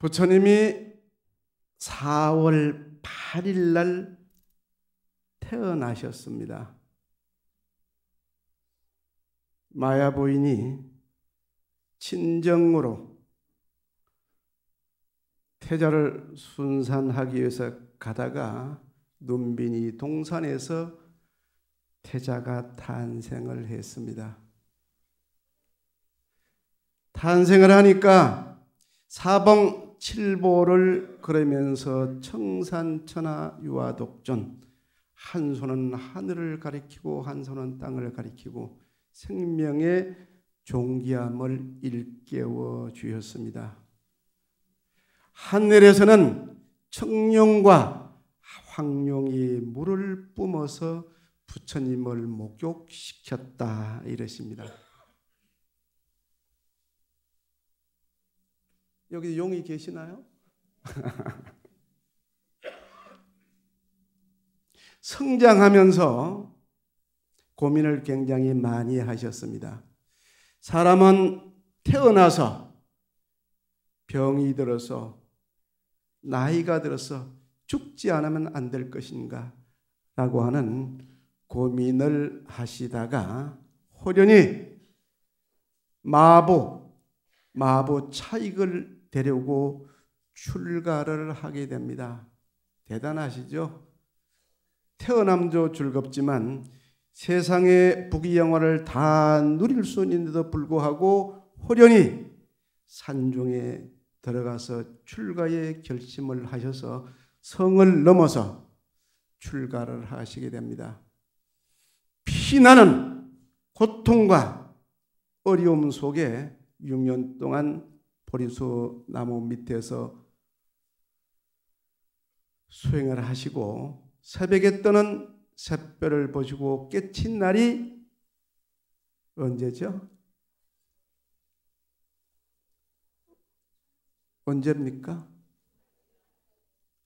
부처님이 4월 8일 날 태어나셨습니다. 마야 부인이 친정으로 태자를 순산하기 위해서 가다가 눈빈이 동산에서 태자가 탄생을 했습니다. 탄생을 하니까 사봉 칠보를 그러면서 청산천하 유아독존 한 손은 하늘을 가리키고 한 손은 땅을 가리키고 생명의 종기함을 일깨워 주셨습니다. 하늘에서는 청룡과 황룡이 물을 뿜어서 부처님을 목욕시켰다 이러십니다. 여기 용이 계시나요? 성장하면서 고민을 굉장히 많이 하셨습니다. 사람은 태어나서 병이 들어서 나이가 들어서 죽지 않으면 안 될 것인가 라고 하는 고민을 하시다가 호련히 마보, 마보 차익을 데려오고 출가를 하게 됩니다. 대단하시죠? 태어남도 즐겁지만 세상의 부귀영화를 다 누릴 수 있는데도 불구하고 호련히 산중에 들어가서 출가의 결심을 하셔서 성을 넘어서 출가를 하시게 됩니다. 피나는 고통과 어려움 속에 6년 동안 보리수 나무 밑에서 수행을 하시고 새벽에 떠는 새별을 보시고 깨친 날이 언제죠? 언제입니까?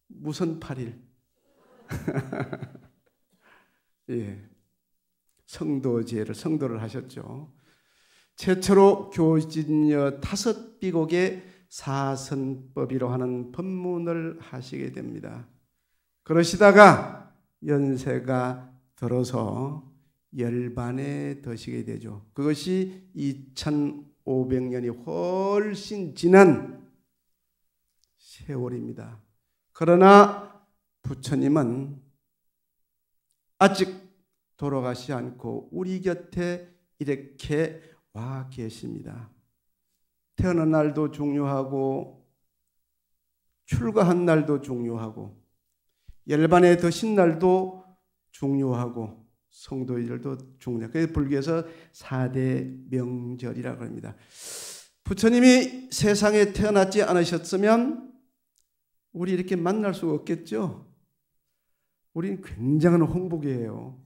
무슨 8일? 예. 성도제를 성도를 하셨죠. 최초로 교진여 다섯 비곡의 사선법이로 하는 법문을 하시게 됩니다. 그러시다가 연세가 들어서 열반에 드시게 되죠. 그것이 2500년이 훨씬 지난 세월입니다. 그러나 부처님은 아직 돌아가시 않고 우리 곁에 이렇게 와 계십니다. 태어난 날도 중요하고 출가한 날도 중요하고 열반에 더신 날도 중요하고 성도일도 중요해 그래서 불교에서 4대 명절이라고 합니다. 부처님이 세상에 태어나지 않으셨으면 우리 이렇게 만날 수가 없겠죠. 우리 굉장한 홍복이에요.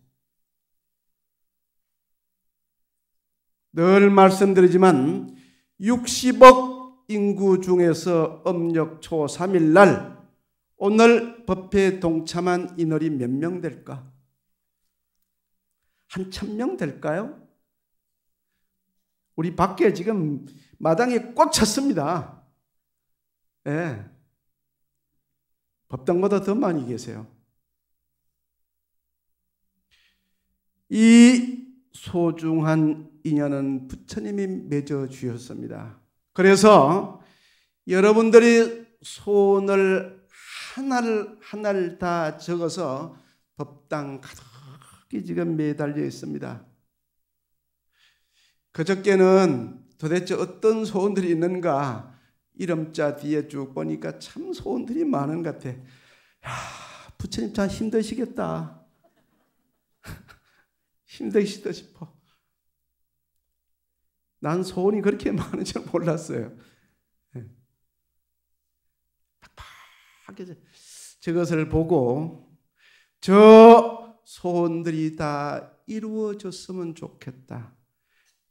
늘 말씀드리지만 60억 인구 중에서 음력 초 3일 날 오늘 법회에 동참한 인원이 몇 명 될까? 한천명 될까요? 우리 밖에 지금 마당에꽉 찼습니다. 예. 법당보다 더 많이 계세요. 이 소중한 인연은 부처님이 맺어 주셨습니다. 그래서 여러분들이 소을 하나를 하나를 다 적어서 법당 가득히 지금 매달려 있습니다. 그저께는 도대체 어떤 소원들이 있는가 이름자 뒤에 쭉 보니까 참 소원들이 많은 것 같아. 야, 부처님 참 힘드시겠다. 힘드시다 싶어. 난 소원이 그렇게 많은 줄 몰랐어요. 예. 팍팍 저것을 보고 저 소원들이 다 이루어졌으면 좋겠다.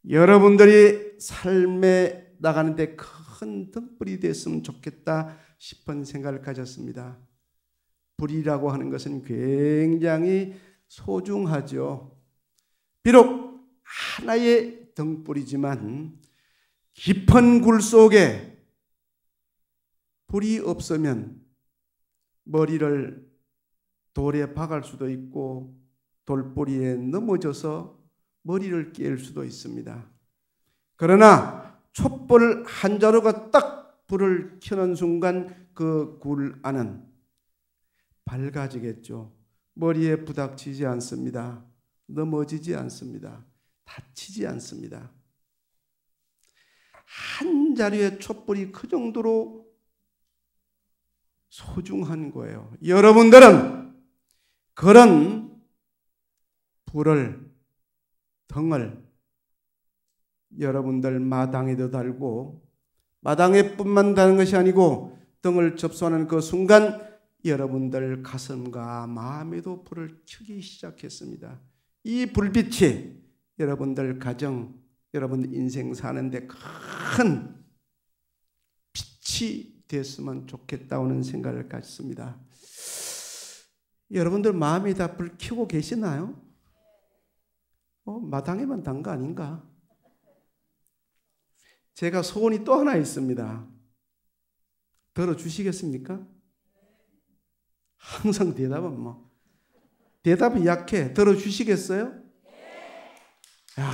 여러분들이 삶에 나가는데 큰 등불이 됐으면 좋겠다 싶은 생각을 가졌습니다. 불이라고 하는 것은 굉장히 소중하죠. 비록 하나의 등불이지만 깊은 굴 속에 불이 없으면 머리를 돌에 박을 수도 있고 돌뿌리에 넘어져서 머리를 깰 수도 있습니다. 그러나 촛불 한 자루가 딱 불을 켜는 순간 그 굴 안은 밝아지겠죠. 머리에 부닥치지 않습니다. 넘어지지 않습니다. 다치지 않습니다. 한 자리의 촛불이 그 정도로 소중한 거예요. 여러분들은 그런 불을, 등을 여러분들 마당에도 달고 마당에 뿐만 다는 것이 아니고 등을 접수하는 그 순간 여러분들 가슴과 마음에도 불을 켜기 시작했습니다. 이 불빛이 여러분들 가정, 여러분 인생 사는데 큰 빛이 됐으면 좋겠다는 생각을 갖습니다. 여러분들 마음이 다 불 켜고 계시나요? 어, 마당에만 단 거 아닌가? 제가 소원이 또 하나 있습니다. 들어주시겠습니까? 항상 대답은 뭐, 대답이 약해. 들어주시겠어요? 네. 야.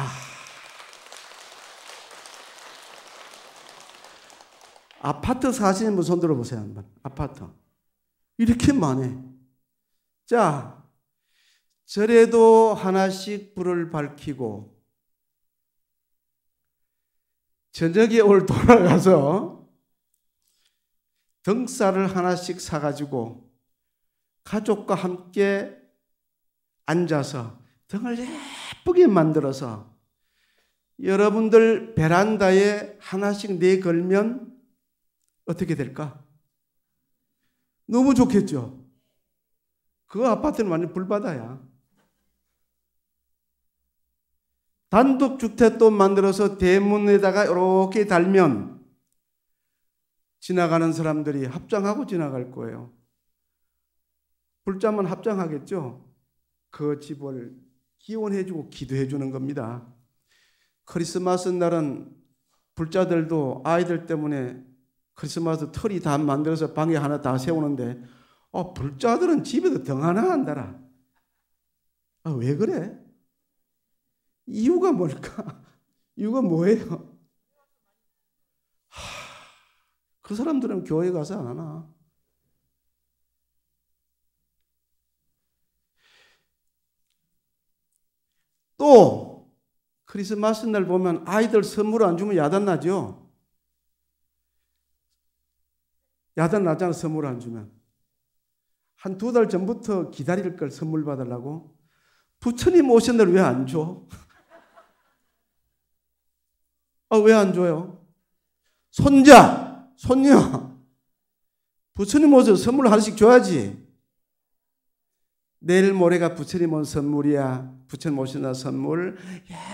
아파트 사시는 분 손들어 보세요, 한번. 아파트. 이렇게 많네. 자, 절에도 하나씩 불을 밝히고, 저녁에 오 돌아가서 등쌀을 하나씩 사가지고, 가족과 함께 앉아서 등을 예쁘게 만들어서 여러분들 베란다에 하나씩 내 걸면 어떻게 될까? 너무 좋겠죠? 그 아파트는 완전 불바다야. 단독 주택도 만들어서 대문에다가 이렇게 달면 지나가는 사람들이 합장하고 지나갈 거예요. 불자면 합장하겠죠? 그 집을 기원해주고 기도해주는 겁니다. 크리스마스 날은 불자들도 아이들 때문에 크리스마스 틀이 다 만들어서 방에 하나 다 세우는데 어, 불자들은 집에도 등 하나 한다라. 아, 왜 그래? 이유가 뭘까? 이유가 뭐예요? 하, 그 사람들은 교회 가서 안 하나. 또 크리스마스 날 보면 아이들 선물 안 주면 야단나죠? 야단나잖아, 선물 안 주면. 한 두 달 전부터 기다릴 걸 선물 받으려고. 부처님 오신 날 왜 안 줘? 아, 왜안 줘요? 손자, 손녀. 부처님 오셔서 선물 하나씩 줘야지. 내일 모레가 부처님 온 선물이야. 부처님 오시나 선물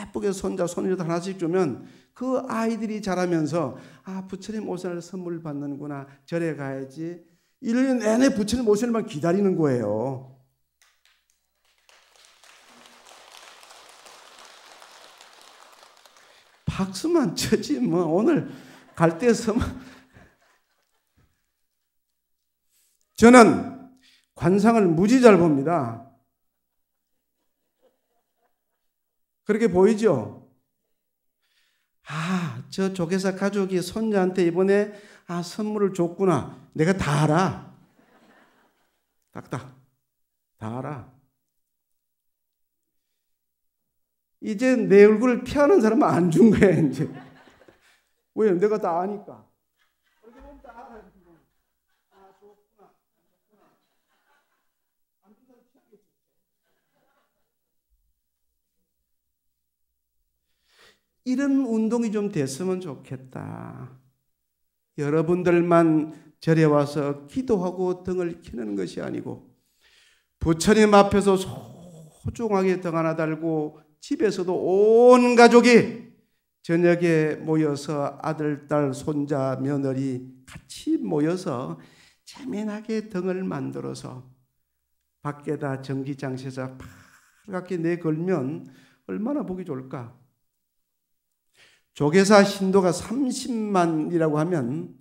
예쁘게 손자 손녀도 하나씩 주면 그 아이들이 자라면서 아 부처님 오시나 선물 받는구나 절에 가야지 1년 내내 부처님 오시는 만 기다리는 거예요. 박수만 쳐지 뭐 오늘 갈 때서만 뭐. 저는 관상을 무지 잘 봅니다. 그렇게 보이죠? 아, 저 조계사 가족이 손자한테 이번에 아, 선물을 줬구나. 내가 다 알아. 딱딱. 다 알아. 이제 내 얼굴을 피하는 사람은 안 준 거야, 이제. 왜? 내가 다 아니까. 이런 운동이 좀 됐으면 좋겠다. 여러분들만 절에 와서 기도하고 등을 키는 것이 아니고 부처님 앞에서 소중하게 등 하나 달고 집에서도 온 가족이 저녁에 모여서 아들, 딸, 손자, 며느리 같이 모여서 재미나게 등을 만들어서 밖에다 전기장치에서 파랗게 내걸면 얼마나 보기 좋을까? 조계사 신도가 30만이라고 하면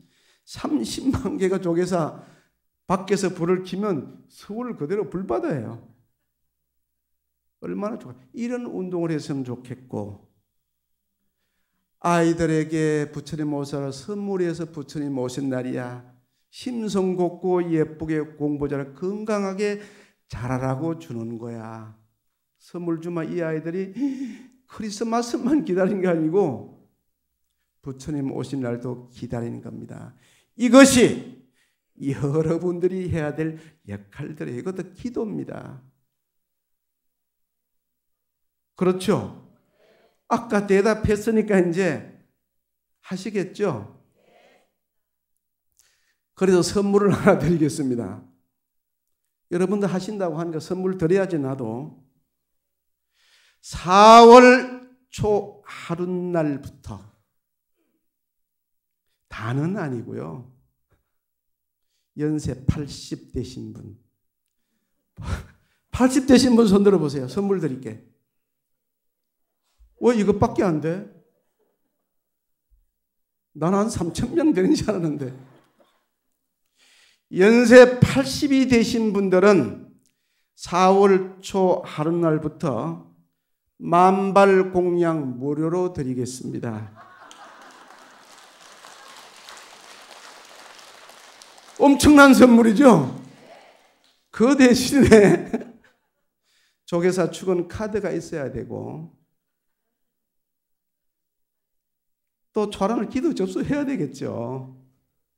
30만 개가 조계사 밖에서 불을 키면 서울 그대로 불바다예요. 얼마나 좋아. 이런 운동을 했으면 좋겠고, 아이들에게 부처님 모사를 선물해서 부처님 오신 날이야. 심성 곱고 예쁘게 공부 잘 건강하게 자라라고 주는 거야. 선물 주마 이 아이들이 크리스마스만 기다린 게 아니고 부처님 오신 날도 기다리는 겁니다. 이것이 여러분들이 해야 될 역할들이에요. 이것도 기도입니다. 그렇죠? 아까 대답했으니까 이제 하시겠죠? 그래서 선물을 하나 드리겠습니다. 여러분들 하신다고 하니까 선물 드려야지 나도. 4월 초 하룻날부터 반은 아니고요. 연세 80 되신 분. 80 되신 분 손 들어보세요. 선물 드릴게. 왜 이것밖에 안 돼? 난 한 3천 명 되는 줄 알았는데. 연세 80이 되신 분들은 4월 초 하룻날부터 만발 공양 무료로 드리겠습니다. 엄청난 선물이죠? 그 대신에 조계사 축은 카드가 있어야 되고 또 초란을 기도 접수해야 되겠죠.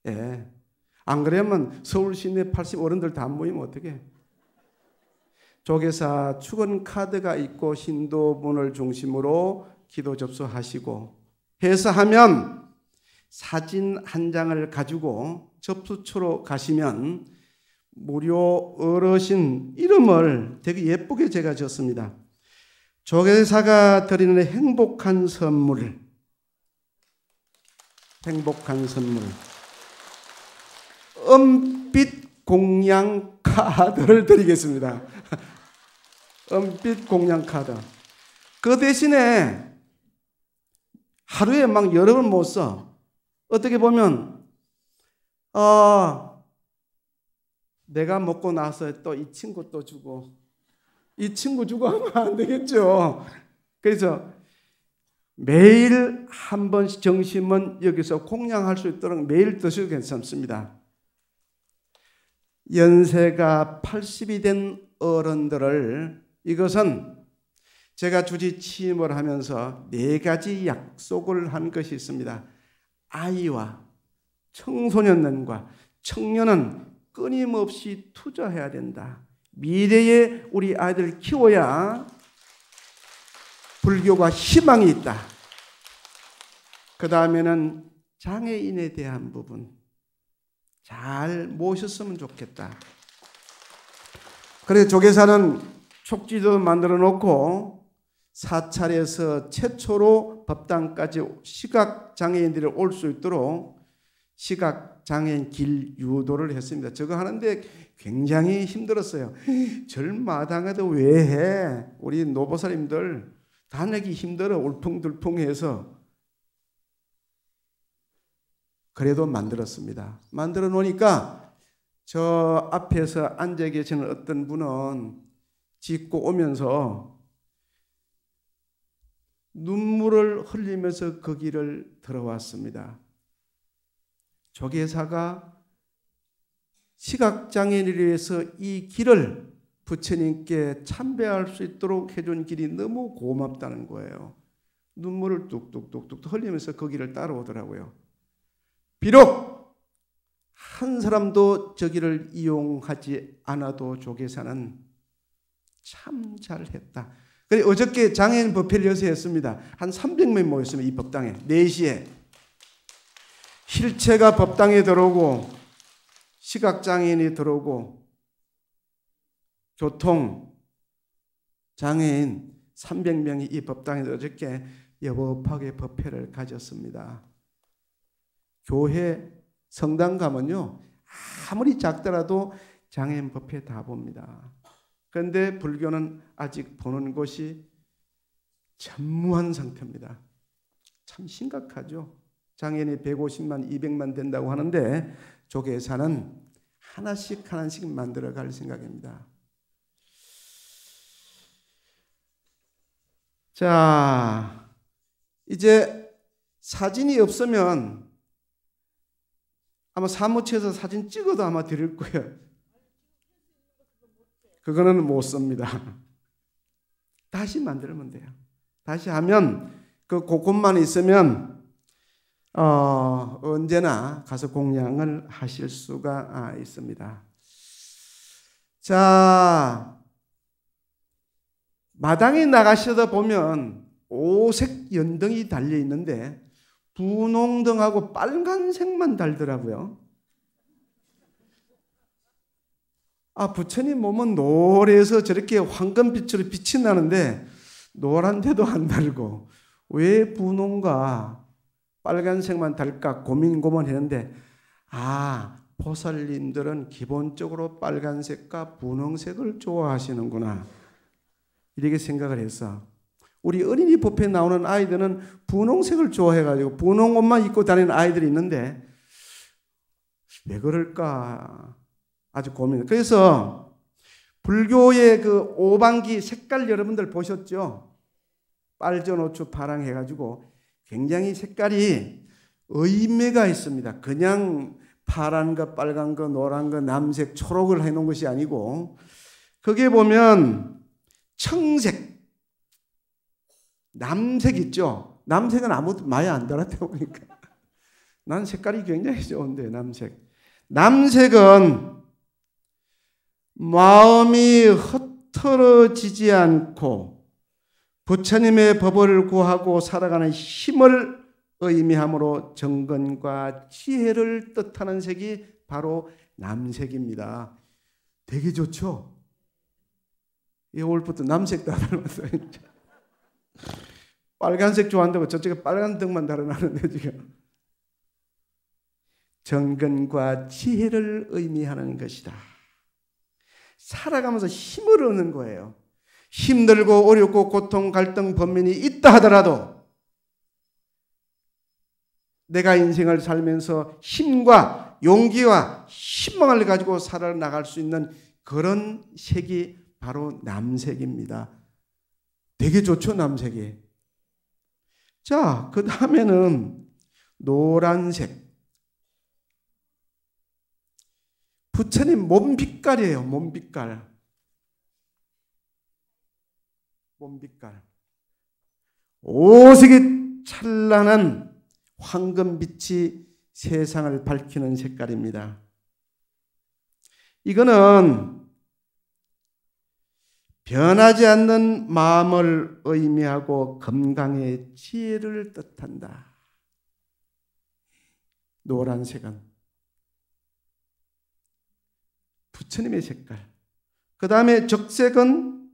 예. 안 그러면 서울 시내 80 어른들 다 모이면 어떻게? 조계사 축원 카드가 있고 신도분을 중심으로 기도 접수하시고 해서 하면 사진 한 장을 가지고 접수처로 가시면 무료 어르신 이름을 되게 예쁘게 제가 지었습니다. 조계사가 드리는 행복한 선물. 행복한 선물. 은빛 공양 카드를 드리겠습니다. 은빛 공양 카드. 그 대신에 하루에 막 여러 번 못 써. 어떻게 보면 아, 내가 먹고 나서 또 이 친구 또 주고 이 친구 주고 하면 안 되겠죠. 그래서 매일 한 번씩 정심은 여기서 공양할 수 있도록 매일 드셔도 괜찮습니다. 연세가 80이 된 어른들을 이것은 제가 주지 취임을 하면서 네 가지 약속을 한 것이 있습니다. 아이와 청소년과 청년은 끊임없이 투자해야 된다. 미래에 우리 아이들을 키워야 불교가 희망이 있다. 그 다음에는 장애인에 대한 부분 잘 모셨으면 좋겠다. 그래서 조계사는 촉지도 만들어 놓고 사찰에서 최초로 법당까지 시각 장애인들이 올 수 있도록 시각 장애인 길 유도를 했습니다. 저거 하는데 굉장히 힘들었어요. 절마당에도 왜 해? 우리 노보살님들 다내기 힘들어 울퉁불퉁해서 그래도 만들었습니다. 만들어 놓으니까 저 앞에서 앉아 계시는 어떤 분은 짚고 오면서 눈물을 흘리면서 그 길을 들어왔습니다. 조계사가 시각장애인에 의해서 이 길을 부처님께 참배할 수 있도록 해준 길이 너무 고맙다는 거예요. 눈물을 뚝뚝뚝뚝 흘리면서 그 길을 따라오더라고요. 비록 한 사람도 저기를 이용하지 않아도 조계사는 참 잘했다. 그래 어저께 장애인 법회를 여세했습니다. 한 300명 모였습니다. 이 법당에 4시에 휠체가 법당에 들어오고 시각장애인이 들어오고 교통 장애인 300명이 이 법당에 어저께 여법하게 법회를 가졌습니다. 교회 성당 가면요 아무리 작더라도 장애인 법회 다 봅니다. 그런데 불교는 아직 보는 것이 전무한 상태입니다. 참 심각하죠. 장애인이 150만, 200만 된다고 하는데 조계사는 하나씩 하나씩 만들어 갈 생각입니다. 자, 이제 사진이 없으면 아마 사무처에서 사진 찍어도 아마 드릴 거예요. 그거는 못 씁니다. 다시 만들면 돼요. 다시 하면 그 고급만 있으면 어, 언제나 가서 공양을 하실 수가 아, 있습니다. 자, 마당에 나가시다 보면 오색 연등이 달려 있는데 분홍등하고 빨간색만 달더라고요. 아, 부처님 몸은 노래서 에 저렇게 황금빛으로 빛이 나는데 노란데도 안 달고 왜 분홍과 빨간색만 달까 고민 고민했는데 아, 보살님들은 기본적으로 빨간색과 분홍색을 좋아하시는구나. 이렇게 생각을 했어. 우리 어린이 법회 나오는 아이들은 분홍색을 좋아해가지고 분홍 옷만 입고 다니는 아이들이 있는데 왜 그럴까 아주 고민. 그래서 불교의 그오반기 색깔 여러분들 보셨죠? 빨전 오초 파랑 해가지고 굉장히 색깔이 의미가 있습니다. 그냥 파란 거, 빨간 거, 노란 거, 남색, 초록을 해놓은 것이 아니고 그게 보면 청색, 남색 있죠. 남색은 아무도 많이 안 달았다 보니까 난 색깔이 굉장히 좋은데 남색. 남색은 마음이 흐트러지지 않고 부처님의 법을 구하고 살아가는 힘을 의미함으로 정근과 지혜를 뜻하는 색이 바로 남색입니다. 되게 좋죠? 예, 오부터 남색 다 닮았어요. 빨간색 좋아한다고 저쪽에 빨간 등만 달아나는데 지금. 정근과 지혜를 의미하는 것이다. 살아가면서 힘을 얻는 거예요. 힘들고 어렵고 고통, 갈등, 범민이 있다 하더라도 내가 인생을 살면서 힘과 용기와 희망을 가지고 살아나갈 수 있는 그런 색이 바로 남색입니다. 되게 좋죠, 남색이. 자, 그 다음에는 노란색. 부처님 몸 빛깔이에요. 몸 빛깔. 몸 빛깔. 오색이 찬란한 황금빛이 세상을 밝히는 색깔입니다. 이거는 변하지 않는 마음을 의미하고 건강의 지혜를 뜻한다. 노란색은 부처님의 색깔. 그 다음에 적색은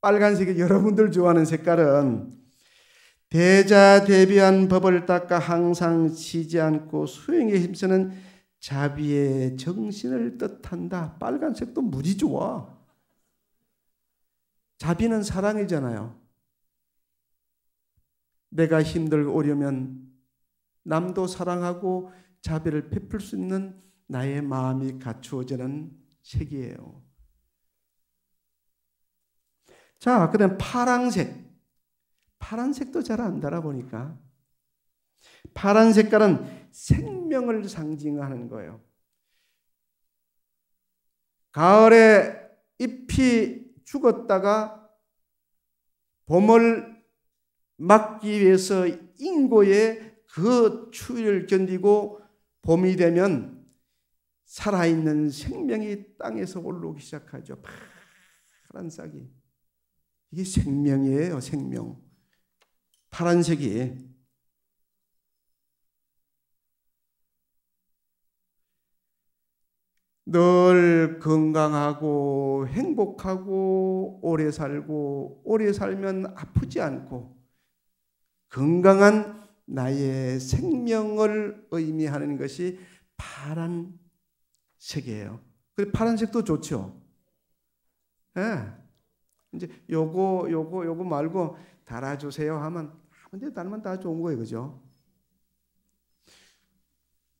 빨간색이 여러분들 좋아하는 색깔은 대자 대비한 법을 닦아 항상 쉬지 않고 수행에 힘쓰는 자비의 정신을 뜻한다. 빨간색도 무지 좋아. 자비는 사랑이잖아요. 내가 힘들고 오려면 남도 사랑하고 자비를 베풀 수 있는 나의 마음이 갖추어지는 책이에요 자, 그다음 파란색 파란색도 잘 안 달아보니까. 파란 색깔은 생명을 상징하는 거예요. 가을에 잎이 죽었다가 봄을 막기 위해서 인고에 그 추위를 견디고 봄이 되면 살아있는 생명이 땅에서 올라오기 시작하죠. 파란 싹이. 이게 생명이에요, 생명. 파란색이. 늘 건강하고 행복하고 오래 살고 오래 살면 아프지 않고 건강한 나의 생명을 의미하는 것이 파란 색이에요. 그리고 파란색도 좋죠. 예. 이제 요거 요거 요거 말고 달아주세요 하면 아무데 달면 다 좋은 거예요, 그죠?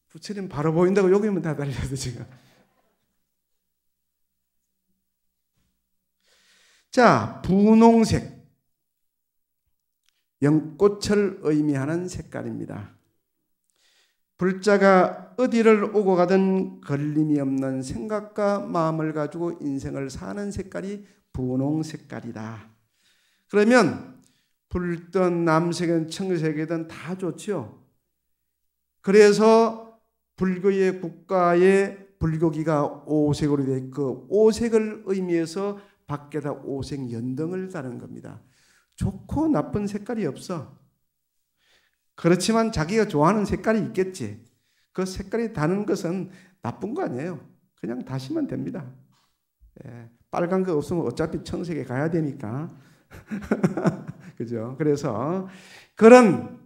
부처님 바로 보인다고 여기면 다 달려서 지금. 자, 분홍색. 연꽃을 의미하는 색깔입니다. 불자가 어디를 오고 가든 걸림이 없는 생각과 마음을 가지고 인생을 사는 색깔이 분홍 색깔이다. 그러면 불든 남색이 청색이든 다 좋지요. 그래서 불교의 국가의 불교기가 오색으로 되어 있고 오색을 의미해서 밖에다 오색 연등을 다는 겁니다. 좋고 나쁜 색깔이 없어. 그렇지만 자기가 좋아하는 색깔이 있겠지. 그 색깔이 다른 것은 나쁜 거 아니에요. 그냥 다시면 됩니다. 예, 빨간 거 없으면 어차피 청색에 가야 되니까. 그죠? 그래서 그런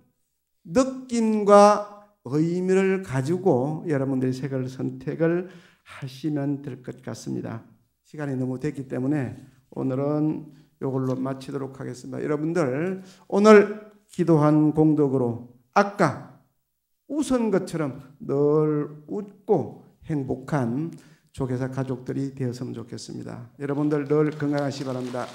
느낌과 의미를 가지고 여러분들이 색을 선택을 하시면 될 것 같습니다. 시간이 너무 됐기 때문에 오늘은 이걸로 마치도록 하겠습니다. 여러분들 오늘 기도한 공덕으로 아까 웃은 것처럼 늘 웃고 행복한 조계사 가족들이 되었으면 좋겠습니다. 여러분들 늘 건강하시기 바랍니다.